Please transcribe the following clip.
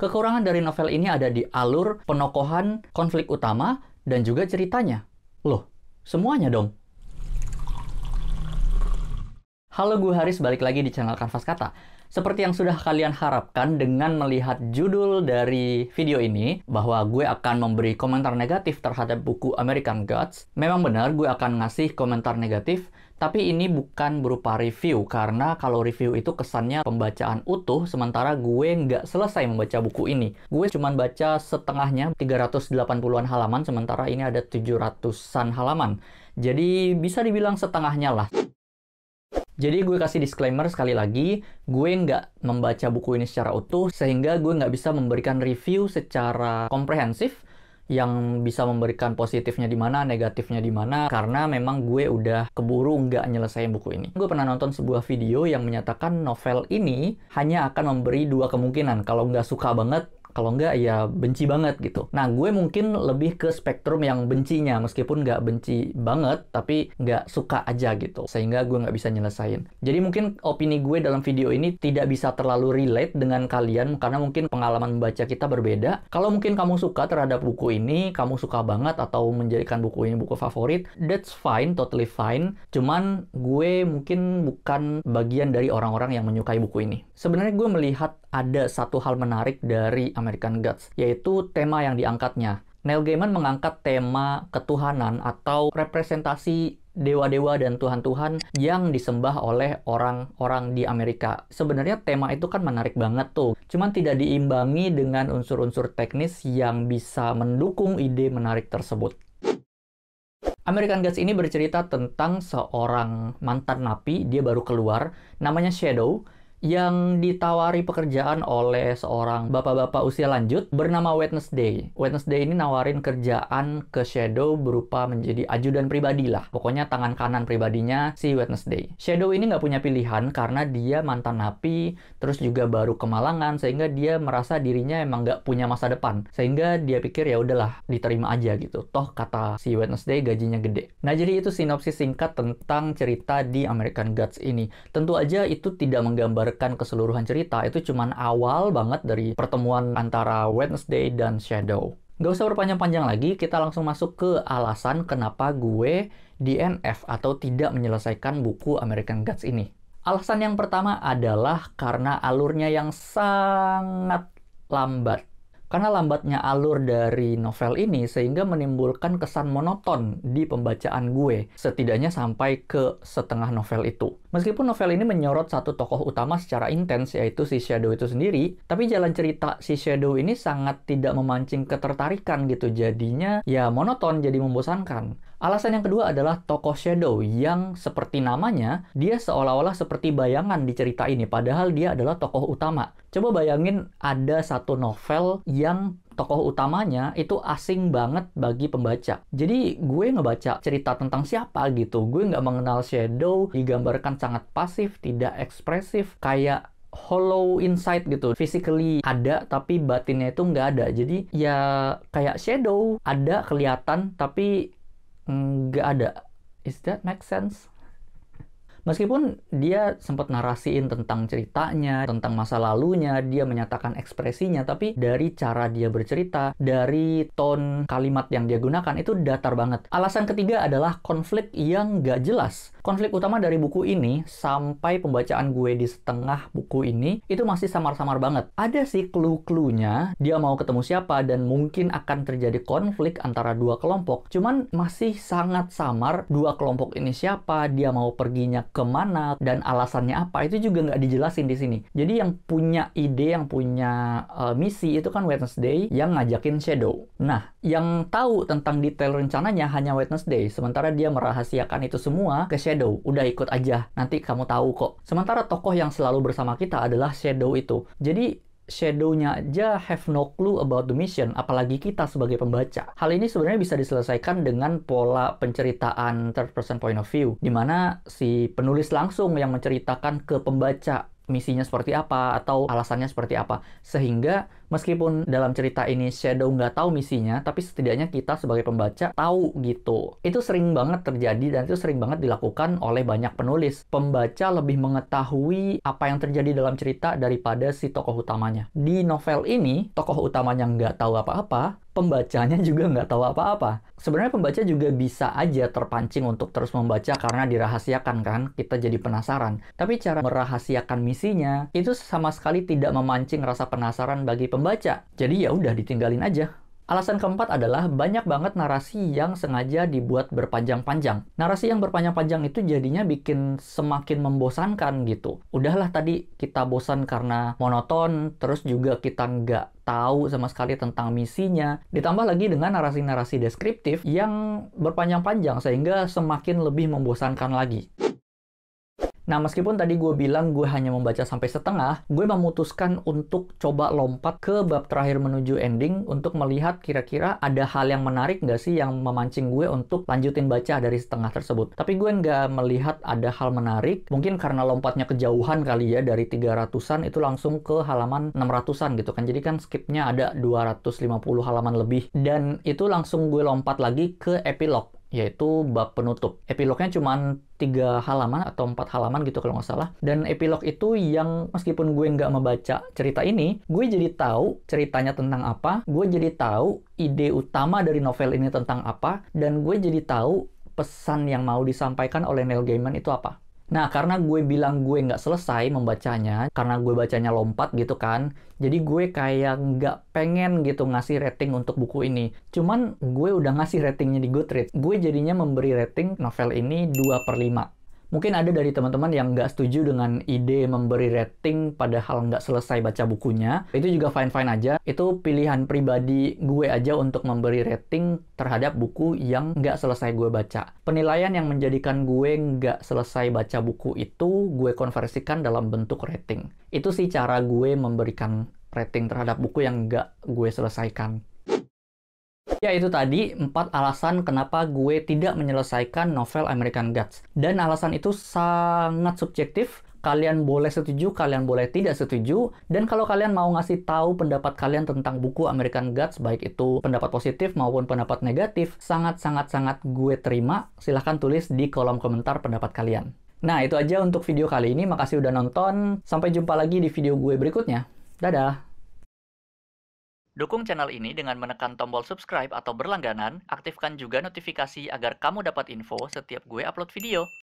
Kekurangan dari novel ini ada di alur, penokohan, konflik utama, dan juga ceritanya. Loh, semuanya dong. Halo gue Haris, balik lagi di channel Kanvas Kata. Seperti yang sudah kalian harapkan dengan melihat judul dari video ini, bahwa gue akan memberi komentar negatif terhadap buku American Gods, memang benar gue akan ngasih komentar negatif tapi ini bukan berupa review, karena kalau review itu kesannya pembacaan utuh, sementara gue nggak selesai membaca buku ini. Gue cuma baca setengahnya, 380-an halaman, sementara ini ada 700-an halaman. Jadi bisa dibilang setengahnya lah. Jadi gue kasih disclaimer sekali lagi, gue nggak membaca buku ini secara utuh, sehingga gue nggak bisa memberikan review secara komprehensif, yang bisa memberikan positifnya di mana, negatifnya di mana, karena memang gue udah keburu nggak nyelesain buku ini. Gue pernah nonton sebuah video yang menyatakan novel ini hanya akan memberi dua kemungkinan. Kalau nggak suka banget, kalau enggak ya benci banget gitu. Nah, gue mungkin lebih ke spektrum yang bencinya, meskipun nggak benci banget, tapi nggak suka aja gitu. Sehingga gue nggak bisa nyelesain. Jadi mungkin opini gue dalam video ini tidak bisa terlalu relate dengan kalian, karena mungkin pengalaman membaca kita berbeda. Kalau mungkin kamu suka terhadap buku ini, kamu suka banget atau menjadikan buku ini buku favorit, that's fine, totally fine. Cuman gue mungkin bukan bagian dari orang-orang yang menyukai buku ini. Sebenarnya gue melihat ada satu hal menarik dari American Gods, yaitu tema yang diangkatnya. Neil Gaiman mengangkat tema ketuhanan atau representasi dewa-dewa dan tuhan-tuhan yang disembah oleh orang-orang di Amerika. Sebenarnya tema itu kan menarik banget tuh. Cuman tidak diimbangi dengan unsur-unsur teknis yang bisa mendukung ide menarik tersebut. American Gods ini bercerita tentang seorang mantan napi, dia baru keluar, namanya Shadow, yang ditawari pekerjaan oleh seorang bapak-bapak usia lanjut bernama Wednesday. Wednesday ini nawarin kerjaan ke Shadow berupa menjadi ajudan pribadi lah. Pokoknya tangan kanan pribadinya si Wednesday. Shadow ini nggak punya pilihan karena dia mantan napi, terus juga baru kemalangan, sehingga dia merasa dirinya emang nggak punya masa depan. Sehingga dia pikir ya udahlah diterima aja gitu. Toh kata si Wednesday gajinya gede. Nah jadi itu sinopsis singkat tentang cerita di American Gods ini. Tentu aja itu tidak menggambar menggambarkan keseluruhan cerita itu cuma awal banget dari pertemuan antara Wednesday dan Shadow. Gak usah berpanjang-panjang lagi, kita langsung masuk ke alasan kenapa gue DNF atau tidak menyelesaikan buku American Gods ini. Alasan yang pertama adalah karena alurnya yang sangat lambat. Karena lambatnya alur dari novel ini sehingga menimbulkan kesan monoton di pembacaan gue, setidaknya sampai ke setengah novel itu. Meskipun novel ini menyorot satu tokoh utama secara intens, yaitu si Shadow itu sendiri, tapi jalan cerita si Shadow ini sangat tidak memancing ketertarikan gitu, jadinya ya monoton, jadi membosankan. Alasan yang kedua adalah tokoh Shadow yang seperti namanya, dia seolah-olah seperti bayangan di cerita ini, padahal dia adalah tokoh utama. Coba bayangin ada satu novel yang tokoh utamanya itu asing banget bagi pembaca. Jadi gue ngebaca cerita tentang siapa gitu. Gue nggak mengenal Shadow, digambarkan sangat pasif, tidak ekspresif, kayak hollow inside gitu physically ada tapi batinnya itu nggak ada jadi ya kayak shadow ada kelihatan tapi nggak ada is that make sense Meskipun dia sempat narasiin tentang ceritanya, tentang masa lalunya, dia menyatakan ekspresinya, tapi dari cara dia bercerita, dari tone kalimat yang dia gunakan itu datar banget. Alasan ketiga adalah konflik yang gak jelas. Konflik utama dari buku ini sampai pembacaan gue di setengah buku ini itu masih samar-samar banget. Ada sih clue-cluenya, dia mau ketemu siapa dan mungkin akan terjadi konflik antara dua kelompok. Cuman masih sangat samar dua kelompok ini siapa, dia mau perginya kemana dan alasannya apa itu juga nggak dijelasin di sini. Jadi yang punya ide, yang punya uh, misi itu kan Wednesday yang ngajakin Shadow. Nah, yang tahu tentang detail rencananya hanya Wednesday, sementara dia merahasiakan itu semua ke Shadow. Udah ikut aja, nanti kamu tahu kok. Sementara tokoh yang selalu bersama kita adalah Shadow itu. Jadi shadownya aja have no clue about the mission, apalagi kita sebagai pembaca. Hal ini sebenarnya bisa diselesaikan dengan pola penceritaan third person point of view, di mana si penulis langsung yang menceritakan ke pembaca misinya seperti apa atau alasannya seperti apa, sehingga Meskipun dalam cerita ini Shadow nggak tahu misinya, tapi setidaknya kita sebagai pembaca tahu gitu. Itu sering banget terjadi dan itu sering banget dilakukan oleh banyak penulis. Pembaca lebih mengetahui apa yang terjadi dalam cerita daripada si tokoh utamanya. Di novel ini, tokoh utamanya nggak tahu apa-apa, pembacanya juga nggak tahu apa-apa. Sebenarnya pembaca juga bisa aja terpancing untuk terus membaca karena dirahasiakan kan, kita jadi penasaran. Tapi cara merahasiakan misinya itu sama sekali tidak memancing rasa penasaran bagi pembaca baca Jadi ya udah ditinggalin aja. Alasan keempat adalah banyak banget narasi yang sengaja dibuat berpanjang-panjang. Narasi yang berpanjang-panjang itu jadinya bikin semakin membosankan gitu. Udahlah tadi kita bosan karena monoton, terus juga kita nggak tahu sama sekali tentang misinya. Ditambah lagi dengan narasi-narasi deskriptif yang berpanjang-panjang sehingga semakin lebih membosankan lagi. Nah, meskipun tadi gue bilang gue hanya membaca sampai setengah, gue memutuskan untuk coba lompat ke bab terakhir menuju ending untuk melihat kira-kira ada hal yang menarik nggak sih yang memancing gue untuk lanjutin baca dari setengah tersebut. Tapi gue nggak melihat ada hal menarik, mungkin karena lompatnya kejauhan kali ya dari 300-an itu langsung ke halaman 600-an gitu kan. Jadi kan skipnya ada 250 halaman lebih. Dan itu langsung gue lompat lagi ke epilog yaitu bab penutup. Epilognya cuma tiga halaman atau empat halaman gitu kalau nggak salah. Dan epilog itu yang meskipun gue nggak membaca cerita ini, gue jadi tahu ceritanya tentang apa, gue jadi tahu ide utama dari novel ini tentang apa, dan gue jadi tahu pesan yang mau disampaikan oleh Neil Gaiman itu apa. Nah, karena gue bilang gue nggak selesai membacanya, karena gue bacanya lompat gitu kan, jadi gue kayak nggak pengen gitu ngasih rating untuk buku ini. Cuman gue udah ngasih ratingnya di Goodreads. Gue jadinya memberi rating novel ini 2 per 5. Mungkin ada dari teman-teman yang nggak setuju dengan ide memberi rating padahal nggak selesai baca bukunya. Itu juga fine-fine aja. Itu pilihan pribadi gue aja untuk memberi rating terhadap buku yang nggak selesai gue baca. Penilaian yang menjadikan gue nggak selesai baca buku itu gue konversikan dalam bentuk rating. Itu sih cara gue memberikan rating terhadap buku yang nggak gue selesaikan. Ya itu tadi empat alasan kenapa gue tidak menyelesaikan novel American Gods. Dan alasan itu sangat subjektif. Kalian boleh setuju, kalian boleh tidak setuju. Dan kalau kalian mau ngasih tahu pendapat kalian tentang buku American Gods, baik itu pendapat positif maupun pendapat negatif, sangat-sangat-sangat gue terima. Silahkan tulis di kolom komentar pendapat kalian. Nah, itu aja untuk video kali ini. Makasih udah nonton. Sampai jumpa lagi di video gue berikutnya. Dadah! Dukung channel ini dengan menekan tombol subscribe atau berlangganan, aktifkan juga notifikasi agar kamu dapat info setiap gue upload video.